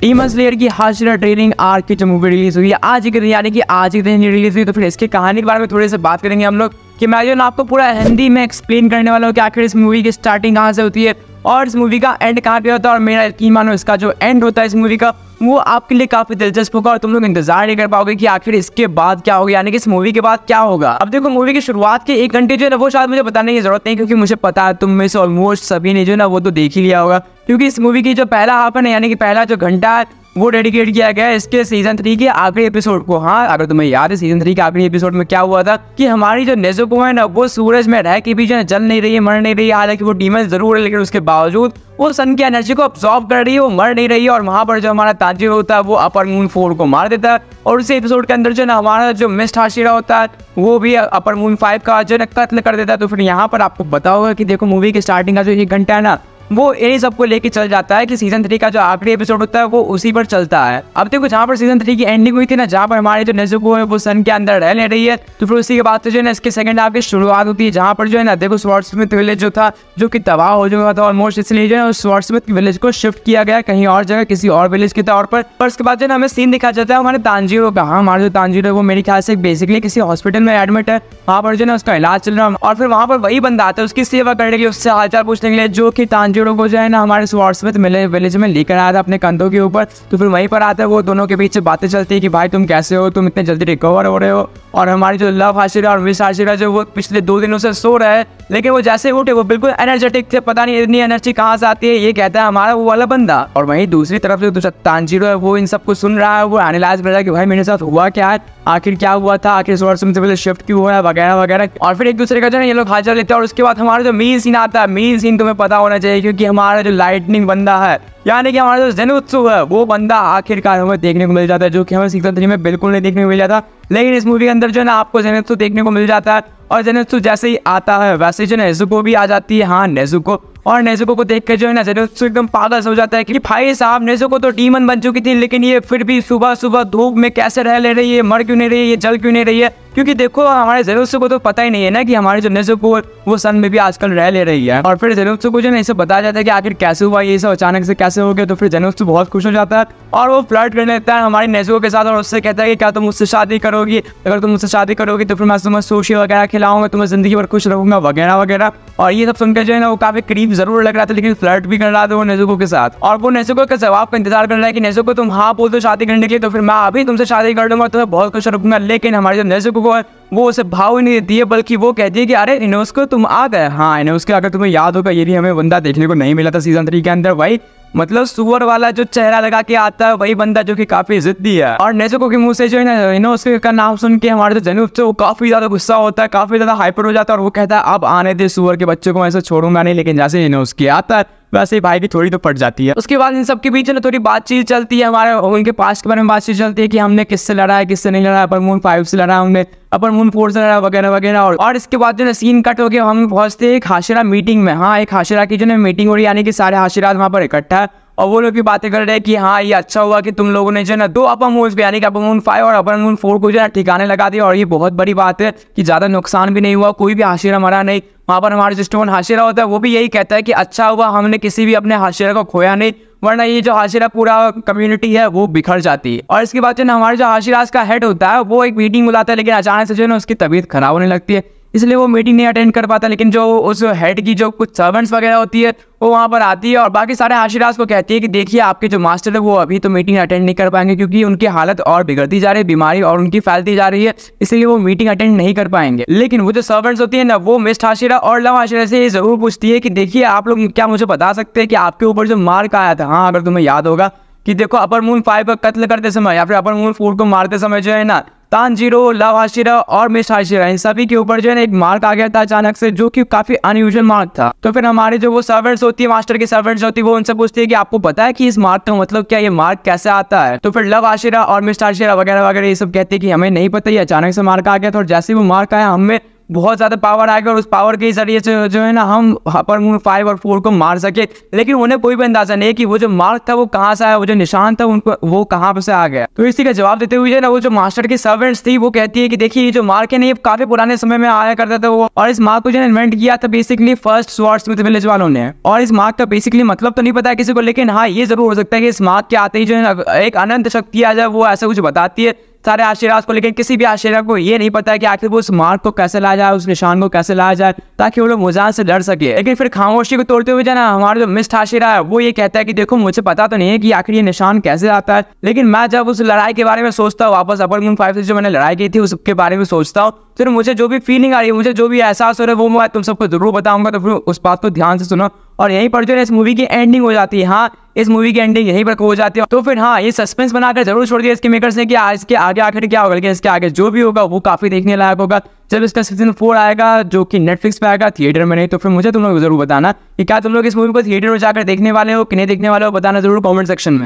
demon slayer की हाजिर training are की जो मूवी रिलीज हुई है आज के दिन यानी कि आज के दिन रिलीज हुई तो फिर इसकी कहानी के बारे में थोड़ी से बात करेंगे हम लोग कि मैं जो आपको पूरा हिंदी में एक्सप्लेन करने वाला हूँ कि आखिर इस मूवी की स्टार्टिंग कहाँ से होती है और इस मूवी का एंड कहाँ पे होता है और मेरा यकीन मानो इसका जो एंड होता है इस मूवी का वो आपके लिए काफ़ी दिलचस्प होगा और तुम लोग इंतजार नहीं कर पाओगे कि आखिर इसके बाद क्या होगा यानी कि इस मूवी के बाद क्या होगा अब देखो मूवी की शुरुआत के एक घंटे जो है ना वो शायद मुझे बताने की जरूरत नहीं क्योंकि मुझे पता है तुम में से ऑलमोस्ट सभी ने जो ना वो तो देख ही लिया होगा क्योंकि इस मूवी की जो पहला हाफ है यानी कि पहला जो घंटा है वो डेडिकेट किया गया है इसके सीजन थ्री के आखिरी एपिसोड को हाँ अगर तुम्हें याद है सीजन थ्री के आखिरी एपिसोड में क्या हुआ था कि हमारी जो नेजुको है ना वो सूरज में रह के भी जो जल नहीं रही है मर नहीं रही है हालांकि वो डीमन जरूर है लेकिन उसके बावजूद वो सन की एनर्जी को ऑब्जॉर्व कर रही है वो मर नहीं रही है और वहाँ पर जो हमारा ताजी होता है वो अपर मून फोर को मार देता है और उसी एपिसोड के अंदर जो ना हमारा जो मिस्ट हाशिरा होता है वो भी अपर मून फाइव का जो है कत्ल कर देता है तो फिर यहाँ पर आपको बताओगे कि देखो मूवी की स्टार्टिंग का जो एक घंटा है ना वो इन्हीं सबको लेके चल जाता है कि सीजन थ्री का जो आखिरी एपिसोड होता है वो उसी पर चलता है अब देखो जहाँ पर सीजन थ्री की एंडिंग हुई थी ना जहाँ पर हमारे जो नजुको है वो सन के अंदर रह ले रही है तो फिर उसी के बाद तो जो है ना इसके सेकंड हाफ की शुरुआत होती है जहाँ पर जो है ना देखो स्वार्ड स्मिथ विलेज जो था जो कि तबाह हो चुका था ऑलमोस्ट इसलिए जो है स्वार्ड स्मिथ विलेज को शिफ्ट किया गया कहीं और जगह किसी और विलेज के तौर पर पर उसके बाद जो है हमें सीन दिखा जाता है हमारे तांजीरो का हाँ हमारे जो तांजीरो है वो मेरे ख्याल से बेसिकली किसी हॉस्पिटल में एडमिट है वहाँ पर जो है ना उसका इलाज चल रहा है और फिर वहाँ पर वही बंदा आता है उसकी सेवा करने के लिए उससे हालचाल पूछने के लिए जो कि तांजी संजीव लोग जो है ना हमारे स्वर्ट्समिथ तो मिले विलेज में लेकर आया था अपने कंधों के ऊपर तो फिर वहीं पर आता है वो दोनों के बीच बातें चलती है कि भाई तुम कैसे हो तुम इतने जल्दी रिकवर हो रहे हो और हमारी जो लव हाशिरा और विश हाशिरा जो वो पिछले दो दिनों से सो रहा है लेकिन वो जैसे उठे वो बिल्कुल एनर्जेटिक थे पता नहीं इतनी एनर्जी कहाँ से आती है ये कहता है हमारा वो वाला बंदा और वहीं दूसरी तरफ जो तानजीरो है वो इन सबको सुन रहा है वो एनालाइज कर रहा है कि भाई मेरे साथ हुआ क्या है आखिर क्या हुआ था आखिर सोर्स में पहले तो शिफ्ट क्यों हुआ है वगैरह वगैरह और फिर एक दूसरे का जो है ये लोग हाजिर लेते हैं और उसके बाद हमारा जो मेन सीन आता है मेन सीन तुम्हें पता होना चाहिए क्योंकि हमारा जो लाइटनिंग बंदा है यानी कि हमारा जो उत्सव है वो बंदा आखिरकार हमें देखने को मिल जाता है जो कि हमें सीजन थ्री में बिल्कुल नहीं देखने को मिल जाता लेकिन इस मूवी के अंदर जो है ना आपको उत्सव देखने को मिल जाता है और उत्सव जैसे ही आता है वैसे जो नेजुको भी आ जाती है हाँ नेजुको और नेजुको को देख कर जो है ना जेरोक्सो एकदम पागल हो जाता है कि भाई साहब नेजुको तो डीमन बन चुकी थी लेकिन ये फिर भी सुबह सुबह धूप में कैसे रह ले रही है मर क्यों नहीं रही है ये जल क्यों नहीं रही है क्योंकि देखो हमारे जेरोक्सो को तो पता ही नहीं है ना कि हमारे जो नेजुको वो सन में भी आजकल रह ले रही है और फिर जेरोक्सो को जो है इसे बताया जाता है कि आखिर कैसे हुआ ये सब अचानक से कैसे हो गया तो फिर जेनोक्सो बहुत खुश हो जाता है और वो फ्लर्ट कर लेता है हमारे नेजुको के साथ और उससे कहता है कि क्या तुम उससे शादी करोगी अगर तुम उससे शादी करोगी तो फिर मैं तुम्हें सोशी वगैरह खिलाऊंगा तुम्हें जिंदगी भर खुश रहूंगा वगैरह वगैरह और ये सब सुनकर जो है ना वो काफी करीब जरूर लग रहा था लेकिन फ्लर्ट भी कर रहा था वो नेजुको के साथ और वो नेजुको का जवाब का इंतजार कर रहा है कि नेजुको तुम हाँ बोल दो शादी करने के लिए तो फिर मैं अभी तुमसे शादी कर लूंगा तुम्हें बहुत खुश रखूंगा लेकिन हमारे जो नेजुको है वो उसे भाव नहीं देती है बल्कि वो कहती है कि अरे उसको तुम आ गए हाँ उसके अगर तुम्हें याद होगा ये भी हमें बंदा देखने को नहीं मिला था सीजन थ्री के अंदर वही मतलब सुअर वाला जो चेहरा लगा के आता है वही बंदा जो कि काफी जिद्दी है और नेजुको के मुंह से जो है ना उसके का नाम सुन के हमारे जो तो जनूब से वो काफी ज्यादा गुस्सा होता है काफी ज्यादा हाइपर हो जाता है और वो कहता है अब आने दे सुअर के बच्चों को मैं ऐसे छोड़ूंगा नहीं लेकिन जैसे इनोस्की आता है वैसे भाई की थोड़ी तो पट जाती है उसके बाद इन सबके बीच ना थोड़ी बातचीत चलती है हमारे उनके पास के बारे में बातचीत चलती है कि हमने किससे लड़ा है किससे नहीं लड़ा अपर मून फाइव से लड़ा हमने अपर मून फोर से लड़ा वगैरह वगैरह और, और इसके बाद जो है सीन कट हो गया हम पहुंचते हैं एक हाशिरा मीटिंग में हाँ एक हाशिरा की जो है मीटिंग हो रही है यानी कि सारे हाशिरा वहाँ पर इकट्ठा है और वो लोग भी बातें कर रहे हैं कि हाँ ये अच्छा हुआ कि तुम लोगों ने जो है ना दो अपर मूव्स यानी कि अपर मून फाइव और अपर मून फोर को जो है ठिकाने लगा दिया और ये बहुत बड़ी बात है कि ज़्यादा नुकसान भी नहीं हुआ कोई भी हाशिरा मरा नहीं वहाँ पर हमारा जो स्टोन हाशिरा होता है वो भी यही कहता है कि अच्छा हुआ हमने किसी भी अपने हाशिरा को खोया नहीं वरना ये जो हाशिरा पूरा कम्युनिटी है वो बिखर जाती है और इसके बाद जो ना हमारे जो हाशिराज का हेड होता है वो एक मीटिंग बुलाता है लेकिन अचानक से जो है ना उसकी तबीयत खराब होने लगती है इसलिए वो मीटिंग नहीं अटेंड कर पाता लेकिन जो उस हेड की जो कुछ सर्वेंट्स वगैरह होती है वो वहाँ पर आती है और बाकी सारे हाशिराज को कहती है कि देखिए आपके जो मास्टर है वो अभी तो मीटिंग अटेंड नहीं कर पाएंगे क्योंकि उनकी हालत और बिगड़ती जा रही है बीमारी और उनकी फैलती जा रही है इसलिए वो मीटिंग अटेंड नहीं कर पाएंगे लेकिन वो जो सर्वेंट्स होती है ना वो मिस्ट हाशिरा और लव हाशिरा से ये जरूर पूछती है कि देखिए आप लोग क्या मुझे बता सकते हैं कि आपके ऊपर जो मार्क आया था हाँ अगर तुम्हें याद होगा कि देखो अपर मून फाइव का कत्ल करते समय या फिर अपर मून फोर को मारते समय जो है ना तानजीरो लावाशिरा और मिसाशिरा इन सभी के ऊपर जो है एक मार्क आ गया था अचानक से जो कि काफी अनयूजल मार्क था तो फिर हमारे जो वो सर्वेंट्स होती है मास्टर के सर्वेंट्स होती है वो उनसे पूछती है कि आपको पता है कि इस मार्क का मतलब क्या ये मार्क कैसे आता है तो फिर लव आशिरा और मिस्टर आशिरा वगैरह वगैरह ये सब कहते हैं कि हमें नहीं पता ये अचानक से मार्क आ गया था और जैसे वो मार्क आया हमें बहुत ज़्यादा पावर आएगा और उस पावर के जरिए से जो है ना हम अपर मून फाइव और फोर को मार सके लेकिन उन्हें कोई भी अंदाजा नहीं कि वो जो मार्क था वो कहाँ से आया वो जो निशान था उनको वो कहाँ पर से आ गया तो इसी का जवाब देते हुए ना वो जो मास्टर की सर्वेंट्स थी वो कहती है कि देखिए जो मार्क है ना ये काफी पुराने समय में आया करता था वो और इस मार्क को जो इन्वेंट किया था basically first sword smith village वालों ने और इस मार्क का बेसिकली मतलब तो नहीं पता है किसी को लेकिन हाँ ये जरूर हो सकता है कि इस मार्क के आते ही जो है एक अनंत शक्ति आ जाए वो ऐसा कुछ बताती है सारे आशीर्वाद को लेकिन किसी भी आशीरा को ये नहीं पता है कि आखिर वो उस मार्ग को कैसे लाया जाए उस निशान को कैसे लाया जाए ताकि वो लोग मजाक से डर सके लेकिन फिर खामोशी को तोड़ते हुए जाना हमारा जो मिस्ट आशीरा है वो ये कहता है कि देखो मुझे पता तो नहीं है कि आखिर ये निशान कैसे आता है लेकिन मैं जब उस लड़ाई के बारे में सोचता हूँ वापस अपर मून फाइव से जो मैंने लड़ाई की थी उसके बारे में सोचता हूँ फिर मुझे जो भी फीलिंग आ रही है मुझे जो भी एहसास हो रहा है वो मैं तुम सबको जरूर बताऊंगा तो फिर उस बात को ध्यान से सुना और यहीं पर जो है इस मूवी की एंडिंग हो जाती है हाँ इस मूवी की एंडिंग यहीं पर हो जाती है तो फिर हाँ ये सस्पेंस बनाकर जरूर छोड़ दिया इसके मेकर्स ने कि आज के आगे आखिर क्या होगा लेकिन इसके आगे जो भी होगा वो काफी देखने लायक होगा जब इसका सीजन फोर आएगा जो कि नेटफ्लिक्स पे आएगा थिएटर में नहीं तो फिर मुझे तुम लोग जरूर बताना कि क्या तुम लोग इस मूवी को थिएटर में जाकर देखने वाले हो कि नहीं देखने वाले हो बताना जरूर कॉमेंट सेक्शन में